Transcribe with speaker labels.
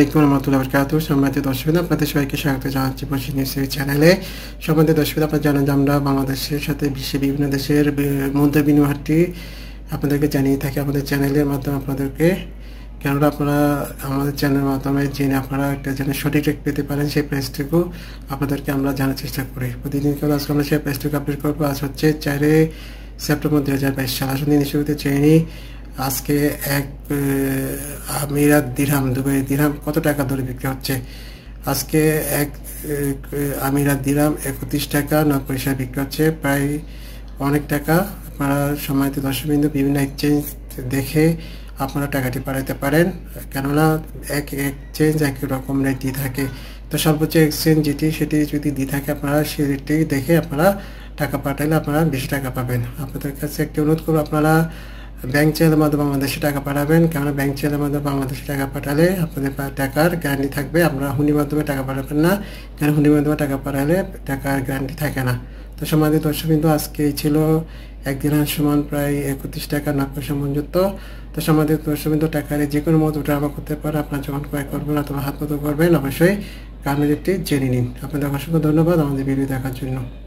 Speaker 1: আলাইকুম রহমতুল্লাহ আপনাদের সবাইকে স্বাগত জানাচ্ছি পশ্চিম নিউজ চ্যানেলে সম্মানিত দর্শক আপনারা জানেন আমরা বাংলাদেশের সাথে বিশ্বের বিভিন্ন দেশের মুদ্রা বিনিময়টি আপনাদেরকে জানিয়ে থাকি আমাদের চ্যানেলের মাধ্যমে আপনাদেরকে কেননা আপনারা আমাদের চ্যানেলের মাধ্যমে জেনে আপনারা একটা যেন সঠিক রেট পেতে পারেন সেই প্রাইসটুকু আপনাদেরকে আমরা জানার চেষ্টা করি প্রতিদিন কেবল আজকে আমরা সেই প্রাইসটুকু আপডেট করবো আজ হচ্ছে চারে সেপ্টেম্বর দু হাজার বাইশ সাল আসুন দিন শুরুতে চেয়ে আজকে এক আমিরাত দিরহাম দুবাই দিরহাম কত টাকা ধরে বিক্রি হচ্ছে আজকে এক আমিরাত দিরাম একত্রিশ টাকা নয় পয়সা বিক্রি হচ্ছে প্রায় অনেক টাকা আপনারা সময়তে দশবিন্দু বিভিন্ন এক্সচেঞ্জ দেখে আপনারা টাকাটি পাঠাতে পারেন কেননা এক এক্সচেঞ্জ একই রকম রেট দিয়ে থাকে তো সর্বোচ্চ এক্সচেঞ্জ যেটি সেটি যদি দিয়ে থাকে আপনারা সেই রেটটি দেখে আপনারা টাকা পাঠালে আপনারা বেশি টাকা পাবেন আপনাদের কাছে একটি অনুরোধ করবো আপনারা ব্যাংক চেয়ারের মাধ্যমে বাংলাদেশে টাকা পাঠাবেন কেননা ব্যাংক চেয়ারের মাধ্যমে বাংলাদেশে টাকা পাঠালে আপনাদের টাকার গ্যারান্টি থাকবে আপনারা হুনির মাধ্যমে টাকা পাঠাবেন না কেন হুনির মাধ্যমে টাকা পাঠালে টাকার গ্যারান্টি থাকে না তো সমাধি কিন্তু আজকে ছিল একদিন সমান প্রায় একত্রিশ টাকা নব্বই পয়সা তো সমাধি কিন্তু টাকার যে কোনো মত ড্রামা করতে পারে আপনার যখন ক্রয় করবেন অথবা হাত মতো করবেন অবশ্যই কারণের একটি জেনে নিন আপনাদের অসংখ্য ধন্যবাদ আমাদের ভিডিও দেখার জন্য